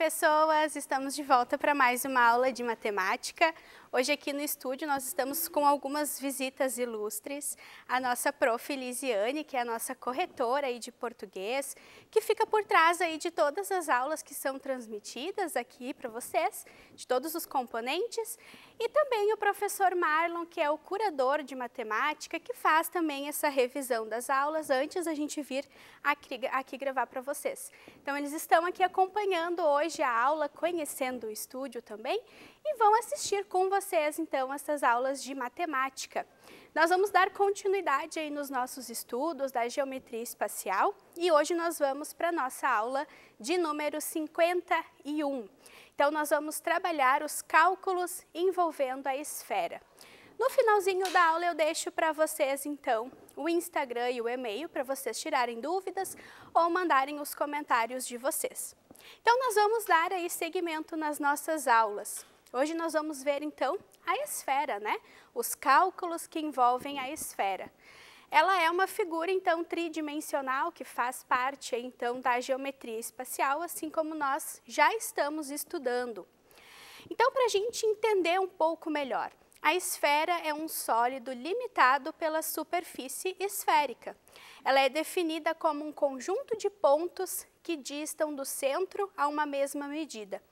pessoas! Estamos de volta para mais uma aula de matemática. Hoje aqui no estúdio nós estamos com algumas visitas ilustres. A nossa prof. Lisiane, que é a nossa corretora aí de português, que fica por trás aí de todas as aulas que são transmitidas aqui para vocês, de todos os componentes. E também o professor Marlon, que é o curador de matemática, que faz também essa revisão das aulas antes da gente vir aqui, aqui gravar para vocês. Então eles estão aqui acompanhando hoje a aula, conhecendo o estúdio também e vão assistir com vocês então essas aulas de matemática. Nós vamos dar continuidade aí nos nossos estudos da geometria espacial e hoje nós vamos para a nossa aula de número 51. Então nós vamos trabalhar os cálculos envolvendo a esfera. No finalzinho da aula eu deixo para vocês então o Instagram e o e-mail para vocês tirarem dúvidas ou mandarem os comentários de vocês. Então nós vamos dar aí seguimento nas nossas aulas. Hoje nós vamos ver então a esfera, né? Os cálculos que envolvem a esfera. Ela é uma figura então tridimensional que faz parte então da geometria espacial, assim como nós já estamos estudando. Então, para a gente entender um pouco melhor, a esfera é um sólido limitado pela superfície esférica. Ela é definida como um conjunto de pontos que distam do centro a uma mesma medida.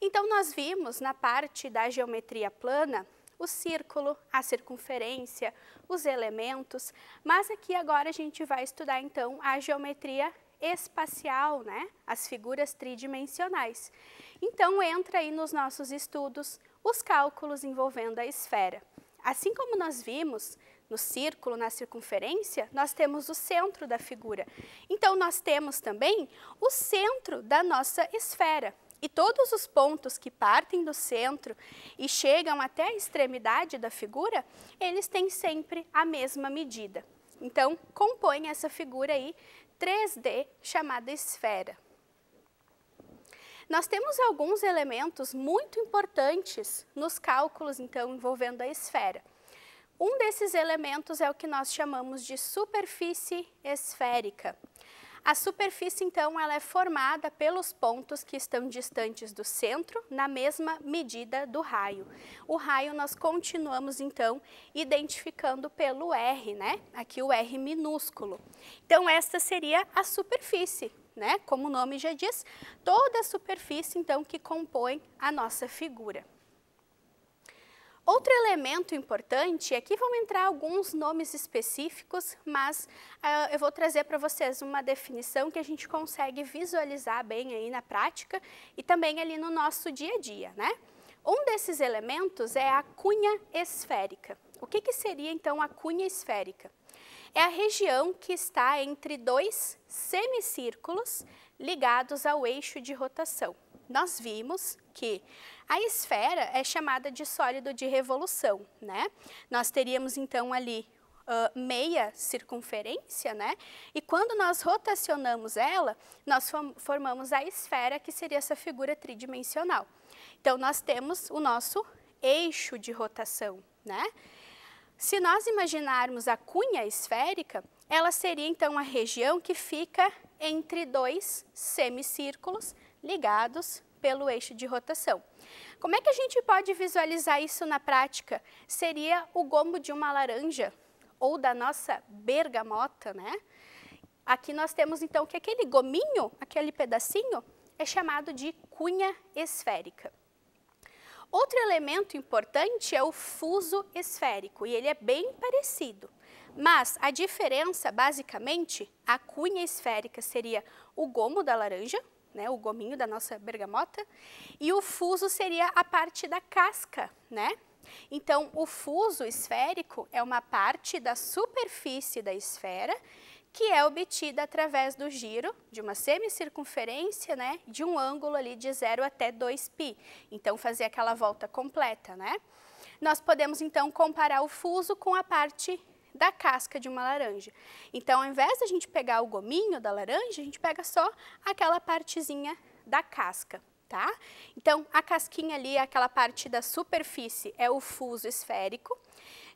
Então, nós vimos na parte da geometria plana o círculo, a circunferência, os elementos, mas aqui agora a gente vai estudar então a geometria espacial, né? As figuras tridimensionais. Então entra aí nos nossos estudos os cálculos envolvendo a esfera. Assim como nós vimos no círculo, na circunferência, nós temos o centro da figura. Então nós temos também o centro da nossa esfera. E todos os pontos que partem do centro e chegam até a extremidade da figura, eles têm sempre a mesma medida. Então, compõe essa figura aí 3D chamada esfera. Nós temos alguns elementos muito importantes nos cálculos, então, envolvendo a esfera. Um desses elementos é o que nós chamamos de superfície esférica. A superfície, então, ela é formada pelos pontos que estão distantes do centro, na mesma medida do raio. O raio nós continuamos, então, identificando pelo R, né? Aqui o R minúsculo. Então, esta seria a superfície, né? Como o nome já diz, toda a superfície, então, que compõe a nossa figura. Outro elemento importante, aqui é vão entrar alguns nomes específicos, mas uh, eu vou trazer para vocês uma definição que a gente consegue visualizar bem aí na prática e também ali no nosso dia a dia, né? Um desses elementos é a cunha esférica. O que, que seria então a cunha esférica? É a região que está entre dois semicírculos ligados ao eixo de rotação. Nós vimos que a esfera é chamada de sólido de revolução, né? Nós teríamos então ali uh, meia circunferência, né? E quando nós rotacionamos ela, nós formamos a esfera, que seria essa figura tridimensional. Então, nós temos o nosso eixo de rotação, né? Se nós imaginarmos a cunha esférica, ela seria então a região que fica entre dois semicírculos ligados pelo eixo de rotação. Como é que a gente pode visualizar isso na prática? Seria o gomo de uma laranja ou da nossa bergamota, né? Aqui nós temos então que aquele gominho, aquele pedacinho, é chamado de cunha esférica. Outro elemento importante é o fuso esférico, e ele é bem parecido. Mas a diferença, basicamente, a cunha esférica seria o gomo da laranja, né, o gominho da nossa bergamota, e o fuso seria a parte da casca, né? Então, o fuso esférico é uma parte da superfície da esfera que é obtida através do giro de uma semicircunferência, né, de um ângulo ali de 0 até 2π. Então, fazer aquela volta completa, né? Nós podemos, então, comparar o fuso com a parte da casca de uma laranja. Então, ao invés da gente pegar o gominho da laranja, a gente pega só aquela partezinha da casca. Tá? Então, a casquinha ali, aquela parte da superfície, é o fuso esférico.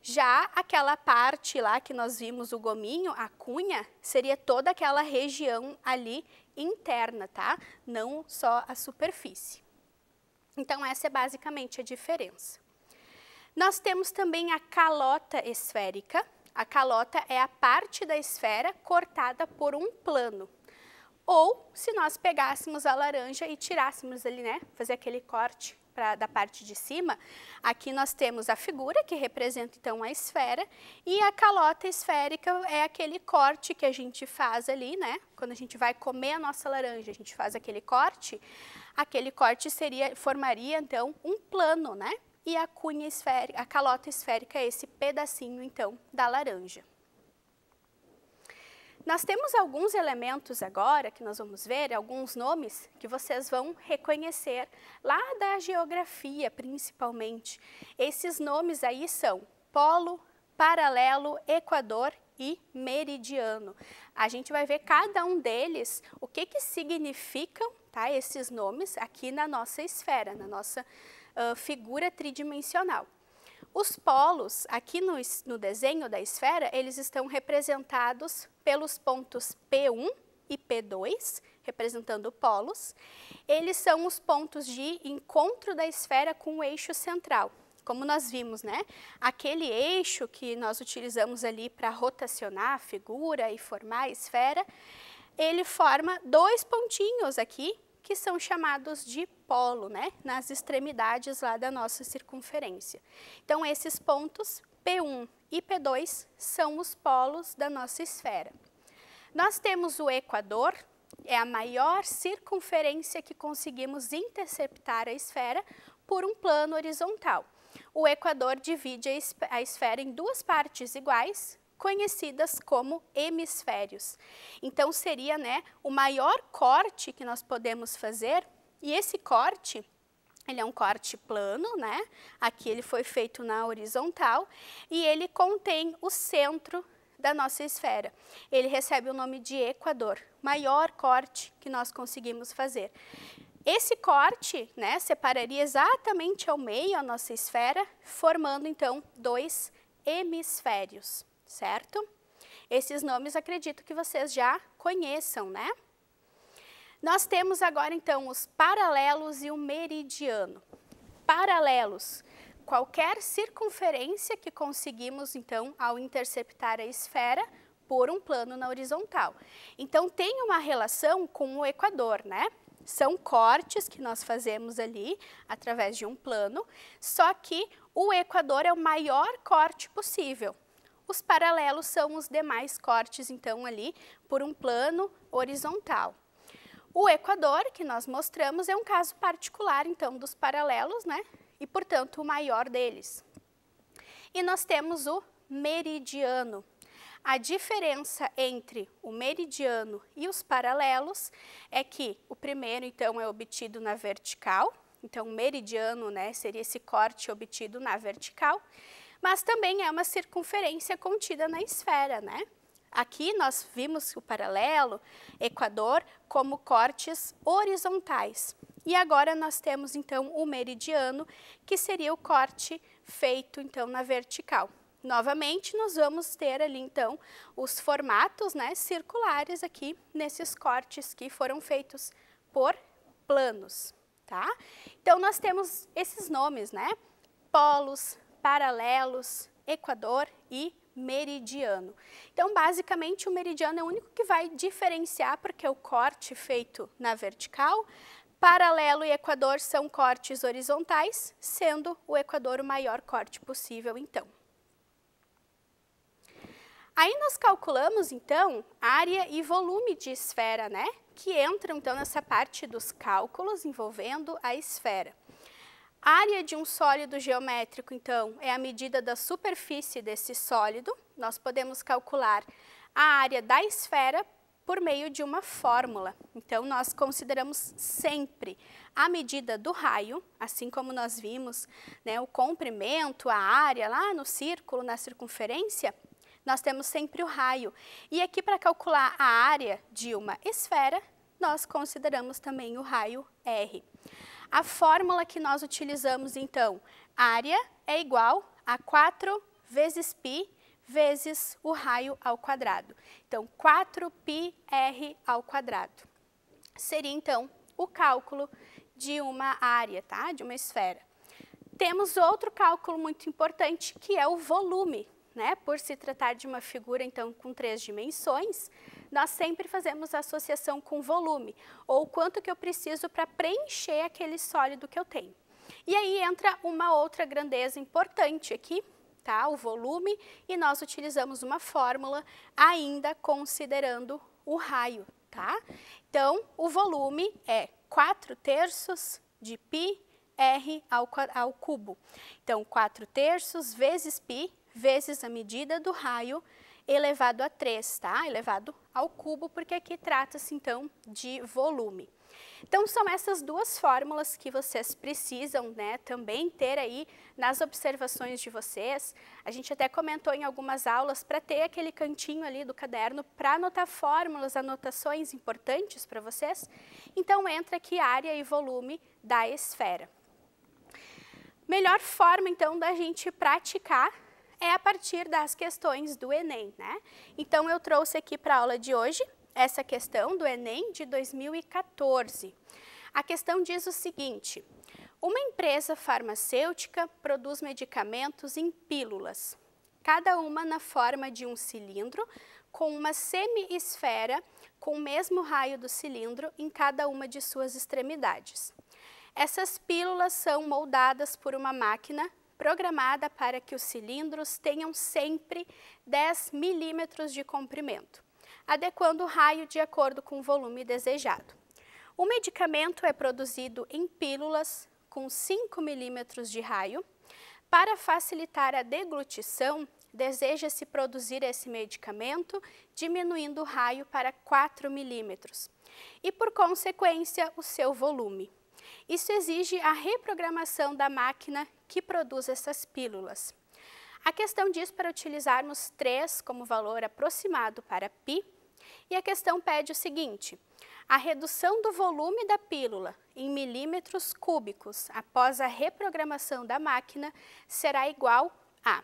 Já aquela parte lá que nós vimos o gominho, a cunha, seria toda aquela região ali interna, tá? Não só a superfície. Então, essa é basicamente a diferença. Nós temos também a calota esférica, a calota é a parte da esfera cortada por um plano. Ou se nós pegássemos a laranja e tirássemos ali, né? Fazer aquele corte pra, da parte de cima. Aqui nós temos a figura, que representa então a esfera, e a calota esférica é aquele corte que a gente faz ali, né? Quando a gente vai comer a nossa laranja, a gente faz aquele corte. Aquele corte seria, formaria então um plano, né? e a cunha esférica, a calota esférica é esse pedacinho então da laranja. Nós temos alguns elementos agora que nós vamos ver, alguns nomes que vocês vão reconhecer lá da geografia, principalmente. Esses nomes aí são polo, paralelo, equador e meridiano. A gente vai ver cada um deles, o que que significam, tá, esses nomes aqui na nossa esfera, na nossa ah, figura tridimensional. Os polos, aqui no, no desenho da esfera, eles estão representados pelos pontos P1 e P2, representando polos. Eles são os pontos de encontro da esfera com o eixo central. Como nós vimos, né? Aquele eixo que nós utilizamos ali para rotacionar a figura e formar a esfera, ele forma dois pontinhos aqui que são chamados de polo, né, nas extremidades lá da nossa circunferência. Então, esses pontos P1 e P2 são os polos da nossa esfera. Nós temos o Equador, é a maior circunferência que conseguimos interceptar a esfera por um plano horizontal. O Equador divide a esfera em duas partes iguais, conhecidas como hemisférios. Então seria, né, o maior corte que nós podemos fazer, e esse corte ele é um corte plano, né? Aqui ele foi feito na horizontal e ele contém o centro da nossa esfera. Ele recebe o nome de equador, maior corte que nós conseguimos fazer. Esse corte, né, separaria exatamente ao meio a nossa esfera, formando então dois hemisférios certo? Esses nomes acredito que vocês já conheçam, né? Nós temos agora então os paralelos e o meridiano. Paralelos, qualquer circunferência que conseguimos então ao interceptar a esfera por um plano na horizontal. Então tem uma relação com o equador, né? São cortes que nós fazemos ali através de um plano, só que o equador é o maior corte possível, os paralelos são os demais cortes, então, ali por um plano horizontal. O Equador, que nós mostramos, é um caso particular, então, dos paralelos, né? E, portanto, o maior deles. E nós temos o meridiano. A diferença entre o meridiano e os paralelos é que o primeiro, então, é obtido na vertical, então, o meridiano né, seria esse corte obtido na vertical, mas também é uma circunferência contida na esfera, né? Aqui nós vimos o paralelo, Equador, como cortes horizontais. E agora nós temos então o meridiano, que seria o corte feito então na vertical. Novamente, nós vamos ter ali então os formatos né, circulares aqui nesses cortes que foram feitos por planos, tá? Então, nós temos esses nomes, né? Polos, paralelos, equador e meridiano. Então, basicamente, o meridiano é o único que vai diferenciar, porque é o corte feito na vertical, paralelo e equador são cortes horizontais, sendo o equador o maior corte possível, então. Aí nós calculamos, então, área e volume de esfera, né? Que entram, então, nessa parte dos cálculos envolvendo a esfera. Área de um sólido geométrico, então, é a medida da superfície desse sólido. Nós podemos calcular a área da esfera por meio de uma fórmula. Então, nós consideramos sempre a medida do raio, assim como nós vimos né, o comprimento, a área lá no círculo, na circunferência, nós temos sempre o raio. E aqui, para calcular a área de uma esfera, nós consideramos também o raio R. A fórmula que nós utilizamos, então, área é igual a 4 vezes π vezes o raio ao quadrado. Então, 4πr ao quadrado. Seria, então, o cálculo de uma área, tá? de uma esfera. Temos outro cálculo muito importante, que é o volume. Né? Por se tratar de uma figura, então, com três dimensões, nós sempre fazemos a associação com volume, ou quanto que eu preciso para preencher aquele sólido que eu tenho. E aí entra uma outra grandeza importante aqui, tá? o volume, e nós utilizamos uma fórmula ainda considerando o raio. Tá? Então, o volume é 4 terços de π r ao, ao cubo. Então, 4 terços vezes π vezes a medida do raio elevado a 3, tá? Elevado ao cubo, porque aqui trata-se então de volume. Então são essas duas fórmulas que vocês precisam, né, também ter aí nas observações de vocês. A gente até comentou em algumas aulas para ter aquele cantinho ali do caderno para anotar fórmulas, anotações importantes para vocês. Então entra aqui área e volume da esfera. Melhor forma então da gente praticar é a partir das questões do Enem, né? Então eu trouxe aqui para a aula de hoje essa questão do Enem de 2014. A questão diz o seguinte: uma empresa farmacêutica produz medicamentos em pílulas, cada uma na forma de um cilindro, com uma semi-esfera com o mesmo raio do cilindro em cada uma de suas extremidades. Essas pílulas são moldadas por uma máquina programada para que os cilindros tenham sempre 10 milímetros de comprimento, adequando o raio de acordo com o volume desejado. O medicamento é produzido em pílulas com 5 milímetros de raio. Para facilitar a deglutição, deseja-se produzir esse medicamento diminuindo o raio para 4 milímetros e, por consequência, o seu volume. Isso exige a reprogramação da máquina que produz essas pílulas. A questão diz para utilizarmos 3 como valor aproximado para π, e a questão pede o seguinte, a redução do volume da pílula em milímetros cúbicos após a reprogramação da máquina será igual a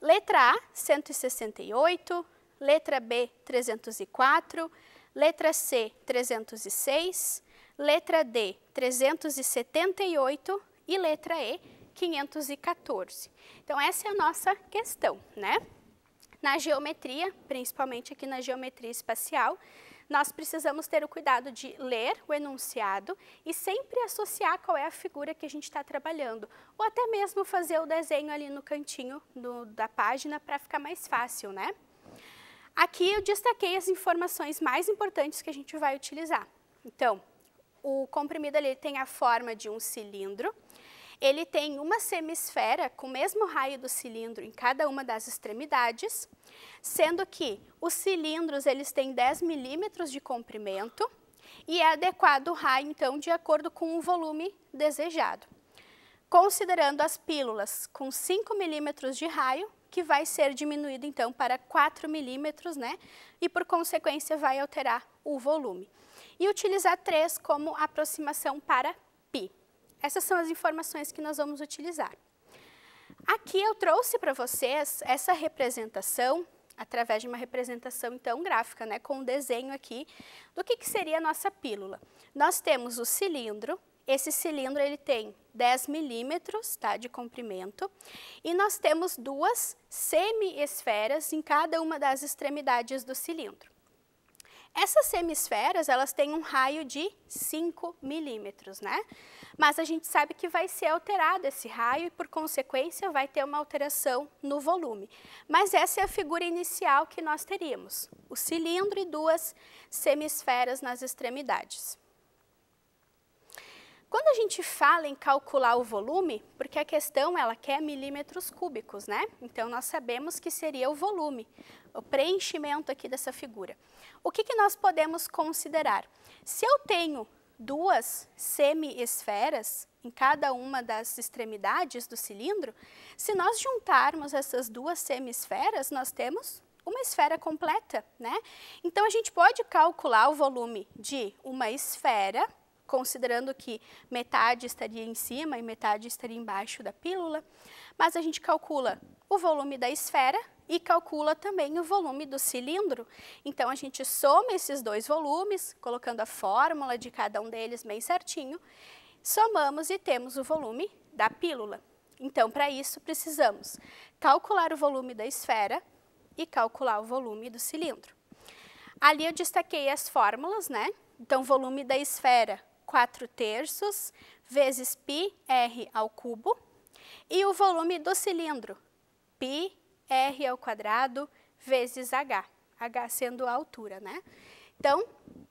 letra A, 168, letra B, 304, letra C, 306, letra D, 378 e letra E, 514. Então essa é a nossa questão, né? Na geometria, principalmente aqui na geometria espacial, nós precisamos ter o cuidado de ler o enunciado e sempre associar qual é a figura que a gente está trabalhando. Ou até mesmo fazer o desenho ali no cantinho do, da página para ficar mais fácil, né? Aqui eu destaquei as informações mais importantes que a gente vai utilizar. Então, o comprimido ali tem a forma de um cilindro, ele tem uma semisfera com o mesmo raio do cilindro em cada uma das extremidades, sendo que os cilindros eles têm 10 milímetros de comprimento e é adequado o raio, então, de acordo com o volume desejado. Considerando as pílulas com 5 milímetros de raio, que vai ser diminuído então para 4 milímetros, né? E por consequência vai alterar o volume. E utilizar 3 como aproximação para essas são as informações que nós vamos utilizar. Aqui eu trouxe para vocês essa representação, através de uma representação então gráfica, né, com um desenho aqui, do que, que seria a nossa pílula. Nós temos o cilindro, esse cilindro ele tem 10 milímetros tá, de comprimento e nós temos duas semi-esferas em cada uma das extremidades do cilindro. Essas semisferas, elas têm um raio de 5 milímetros, né? Mas a gente sabe que vai ser alterado esse raio e, por consequência, vai ter uma alteração no volume. Mas essa é a figura inicial que nós teríamos, o cilindro e duas semisferas nas extremidades. Quando a gente fala em calcular o volume, porque a questão ela quer milímetros cúbicos, né? Então nós sabemos que seria o volume o preenchimento aqui dessa figura. O que, que nós podemos considerar? Se eu tenho duas semiesferas em cada uma das extremidades do cilindro, se nós juntarmos essas duas semiesferas, nós temos uma esfera completa, né? Então, a gente pode calcular o volume de uma esfera, considerando que metade estaria em cima e metade estaria embaixo da pílula, mas a gente calcula o volume da esfera e calcula também o volume do cilindro. Então, a gente soma esses dois volumes, colocando a fórmula de cada um deles bem certinho, somamos e temos o volume da pílula. Então, para isso, precisamos calcular o volume da esfera e calcular o volume do cilindro. Ali eu destaquei as fórmulas, né? Então, volume da esfera, 4 terços, vezes πr ao cubo, e o volume do cilindro, π r ao quadrado vezes h, h sendo a altura, né? Então,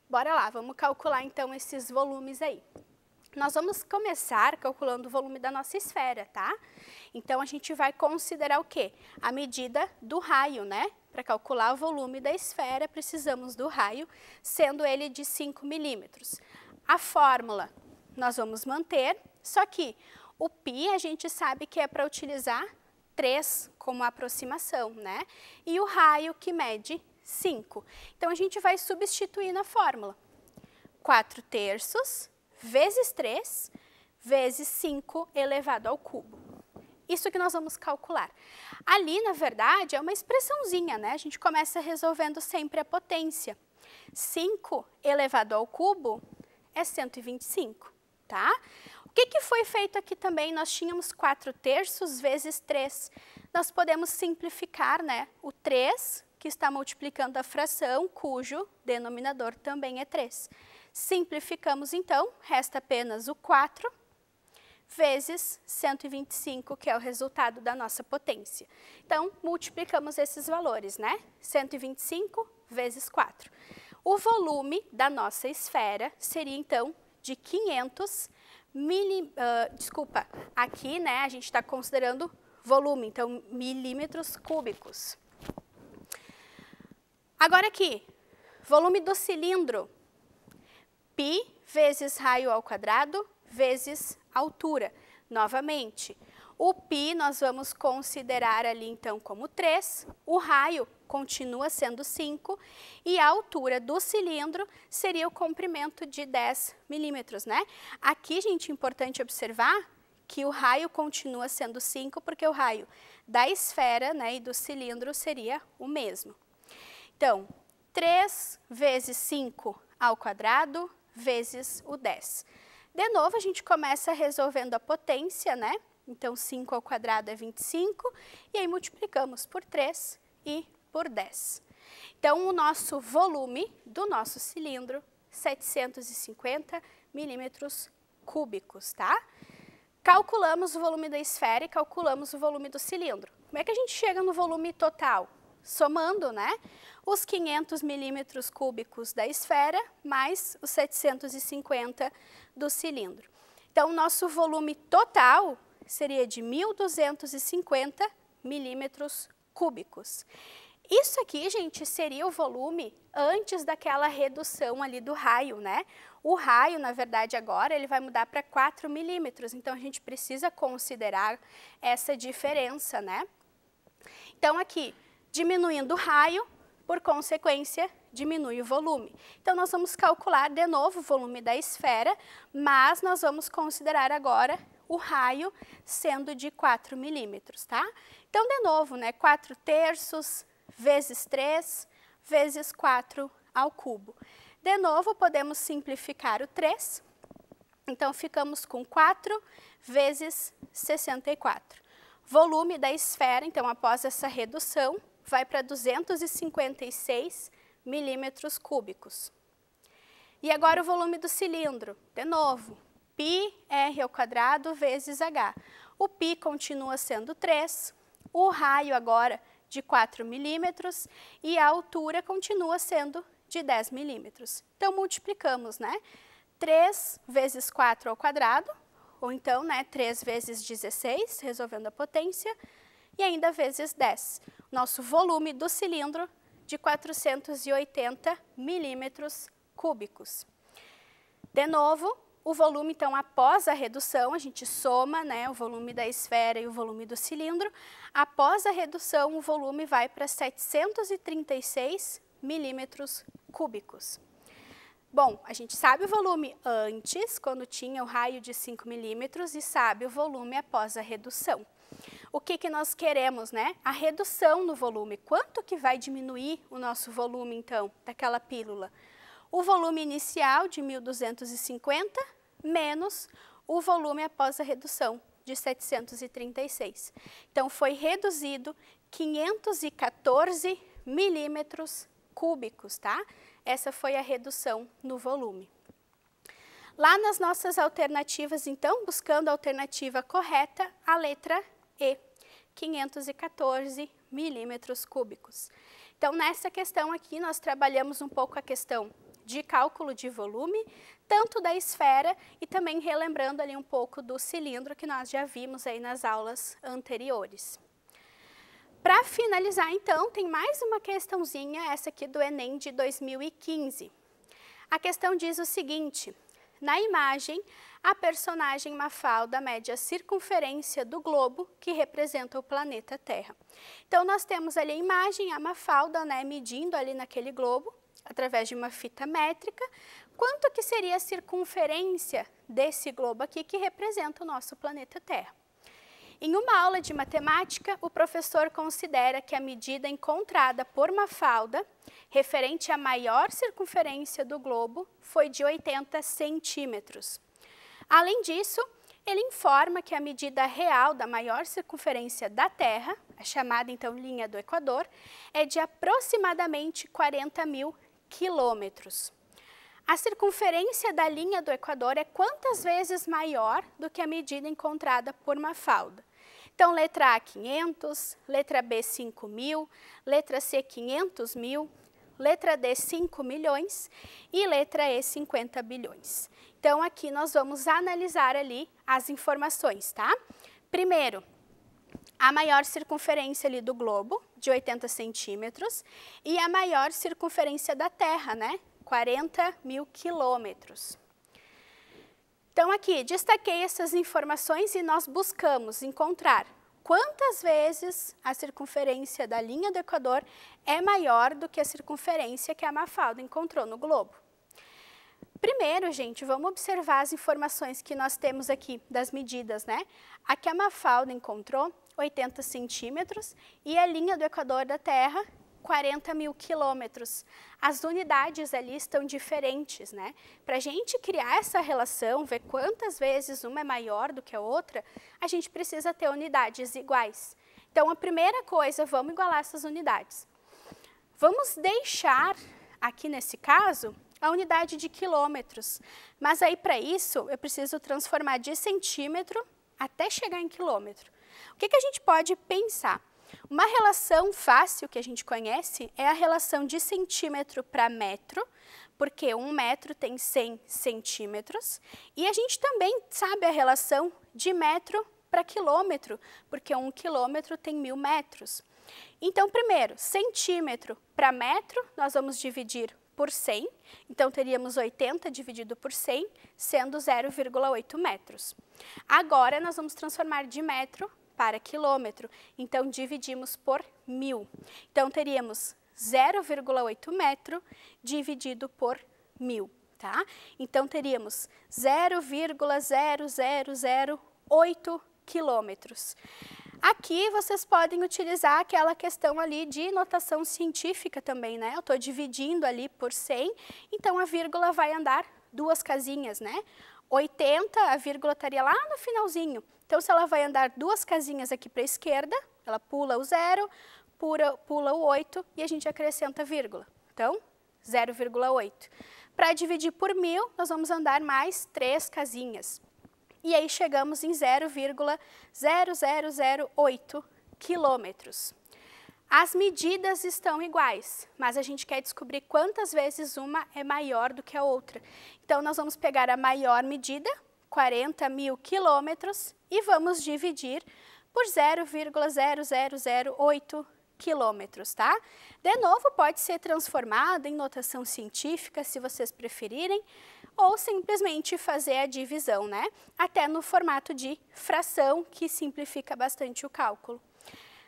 bora lá, vamos calcular então esses volumes aí. Nós vamos começar calculando o volume da nossa esfera, tá? Então, a gente vai considerar o quê? A medida do raio, né? Para calcular o volume da esfera, precisamos do raio, sendo ele de 5 milímetros. A fórmula nós vamos manter, só que o π a gente sabe que é para utilizar 3 como aproximação, né? E o raio que mede 5. Então, a gente vai substituir na fórmula. 4 terços vezes 3 vezes 5 elevado ao cubo. Isso que nós vamos calcular. Ali, na verdade, é uma expressãozinha, né? A gente começa resolvendo sempre a potência. 5 elevado ao cubo é 125, tá? O que, que, foi feito aqui também? Nós tínhamos 4 terços vezes 3. Nós podemos simplificar né, o 3, que está multiplicando a fração, cujo denominador também é 3. Simplificamos, então, resta apenas o 4 vezes 125, que é o resultado da nossa potência. Então, multiplicamos esses valores, né? 125 vezes 4. O volume da nossa esfera seria, então, de 500 Mili, uh, ah, desculpa, aqui né, a gente está considerando volume, então milímetros cúbicos. Agora aqui, volume do cilindro, pi vezes raio ao quadrado vezes altura novamente. O π nós vamos considerar ali então como 3, o raio continua sendo 5 e a altura do cilindro seria o comprimento de 10 milímetros, né? Aqui, gente, é importante observar que o raio continua sendo 5, porque o raio da esfera né, e do cilindro seria o mesmo. Então, 3 vezes 5 ao quadrado vezes o 10. De novo, a gente começa resolvendo a potência, né? Então, 5 ao quadrado é 25, e aí multiplicamos por 3 e por 10. Então, o nosso volume do nosso cilindro, 750 milímetros cúbicos, tá? Calculamos o volume da esfera e calculamos o volume do cilindro. Como é que a gente chega no volume total? somando né, os 500 milímetros cúbicos da esfera mais os 750 do cilindro. Então, nosso volume total seria de 1.250 milímetros cúbicos. Isso aqui, gente, seria o volume antes daquela redução ali do raio, né? O raio, na verdade, agora ele vai mudar para 4 milímetros, então a gente precisa considerar essa diferença, né? Então, aqui, Diminuindo o raio, por consequência, diminui o volume. Então, nós vamos calcular de novo o volume da esfera, mas nós vamos considerar agora o raio sendo de 4 milímetros, tá? Então, de novo, né, 4 terços vezes 3 vezes 4 ao cubo. De novo, podemos simplificar o 3. Então, ficamos com 4 vezes 64. Volume da esfera, então, após essa redução, vai para 256 milímetros cúbicos. E agora o volume do cilindro, de novo, π r ao quadrado vezes h. O π continua sendo 3, o raio agora de 4 milímetros e a altura continua sendo de 10 milímetros. Então, multiplicamos, né? 3 vezes 4 ao quadrado, ou então, né, 3 vezes 16, resolvendo a potência, e ainda vezes 10. Nosso volume do cilindro de 480 milímetros cúbicos. De novo, o volume, então, após a redução, a gente soma né, o volume da esfera e o volume do cilindro. Após a redução, o volume vai para 736 milímetros cúbicos. Bom, a gente sabe o volume antes, quando tinha o raio de 5 milímetros, e sabe o volume após a redução o que, que nós queremos, né? A redução no volume. Quanto que vai diminuir o nosso volume, então, daquela pílula? O volume inicial de 1.250 menos o volume após a redução de 736. Então, foi reduzido 514 milímetros cúbicos, tá? Essa foi a redução no volume. Lá nas nossas alternativas, então, buscando a alternativa correta, a letra e 514 milímetros cúbicos. Então, nessa questão aqui, nós trabalhamos um pouco a questão de cálculo de volume, tanto da esfera e também relembrando ali um pouco do cilindro que nós já vimos aí nas aulas anteriores. Para finalizar, então, tem mais uma questãozinha, essa aqui do Enem de 2015. A questão diz o seguinte, na imagem, a personagem Mafalda mede a circunferência do globo que representa o planeta Terra. Então, nós temos ali a imagem, a Mafalda, né, medindo ali naquele globo, através de uma fita métrica, quanto que seria a circunferência desse globo aqui que representa o nosso planeta Terra. Em uma aula de matemática, o professor considera que a medida encontrada por Mafalda, referente à maior circunferência do globo, foi de 80 centímetros. Além disso, ele informa que a medida real da maior circunferência da Terra, a chamada então linha do Equador, é de aproximadamente 40 mil quilômetros. A circunferência da linha do Equador é quantas vezes maior do que a medida encontrada por Mafalda? Então, letra A, 500, letra B, 5 mil, letra C, 500 mil, letra D, 5 milhões e letra E, 50 bilhões. Então, aqui nós vamos analisar ali as informações, tá? Primeiro, a maior circunferência ali do globo, de 80 centímetros, e a maior circunferência da Terra, né? 40 mil quilômetros. Então, aqui, destaquei essas informações e nós buscamos encontrar quantas vezes a circunferência da linha do Equador é maior do que a circunferência que a Mafalda encontrou no globo. Primeiro, gente, vamos observar as informações que nós temos aqui das medidas, né? Aqui a Mafalda encontrou 80 centímetros e a linha do Equador da Terra 40 mil quilômetros. As unidades ali estão diferentes, né? Para a gente criar essa relação, ver quantas vezes uma é maior do que a outra, a gente precisa ter unidades iguais. Então, a primeira coisa, vamos igualar essas unidades. Vamos deixar, aqui nesse caso, a unidade de quilômetros. Mas aí, para isso, eu preciso transformar de centímetro até chegar em quilômetro. O que, que a gente pode pensar? Uma relação fácil que a gente conhece é a relação de centímetro para metro, porque um metro tem 100 centímetros. E a gente também sabe a relação de metro para quilômetro, porque um quilômetro tem mil metros. Então, primeiro, centímetro para metro, nós vamos dividir por 100, então teríamos 80 dividido por 100, sendo 0,8 metros. Agora nós vamos transformar de metro para quilômetro, então dividimos por mil. Então teríamos 0,8 metro dividido por mil, tá? Então teríamos 0,0008 quilômetros. Aqui vocês podem utilizar aquela questão ali de notação científica também, né? Eu estou dividindo ali por 100, então a vírgula vai andar duas casinhas, né? 80, a vírgula estaria lá no finalzinho. Então, se ela vai andar duas casinhas aqui para a esquerda, ela pula o zero, pula, pula o 8 e a gente acrescenta a vírgula. Então, 0,8. Para dividir por mil, nós vamos andar mais três casinhas. E aí chegamos em 0,0008 quilômetros. As medidas estão iguais, mas a gente quer descobrir quantas vezes uma é maior do que a outra. Então, nós vamos pegar a maior medida, 40 mil quilômetros, e vamos dividir por 0,0008 quilômetros, tá? De novo, pode ser transformado em notação científica, se vocês preferirem, ou simplesmente fazer a divisão, né? Até no formato de fração, que simplifica bastante o cálculo.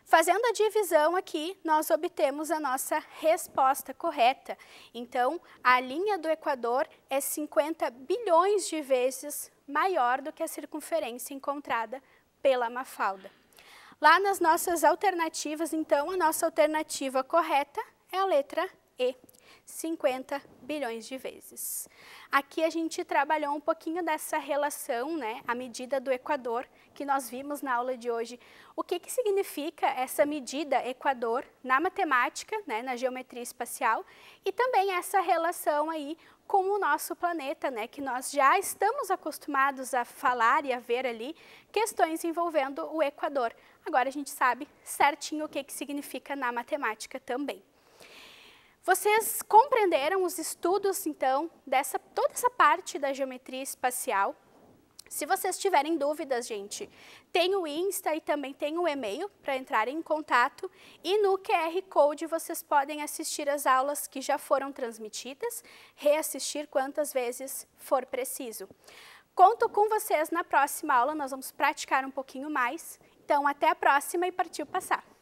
Fazendo a divisão aqui, nós obtemos a nossa resposta correta. Então, a linha do Equador é 50 bilhões de vezes maior do que a circunferência encontrada pela Mafalda. Lá nas nossas alternativas, então, a nossa alternativa correta é a letra E, 50 bilhões de vezes. Aqui a gente trabalhou um pouquinho dessa relação, né, a medida do Equador, que nós vimos na aula de hoje. O que, que significa essa medida Equador na matemática, né, na geometria espacial, e também essa relação aí, com o nosso planeta, né? Que nós já estamos acostumados a falar e a ver ali questões envolvendo o Equador. Agora a gente sabe certinho o que, que significa na matemática também. Vocês compreenderam os estudos, então, dessa toda essa parte da geometria espacial. Se vocês tiverem dúvidas, gente, tem o Insta e também tem o e-mail para entrar em contato. E no QR Code vocês podem assistir as aulas que já foram transmitidas, reassistir quantas vezes for preciso. Conto com vocês na próxima aula, nós vamos praticar um pouquinho mais. Então, até a próxima e partiu passar!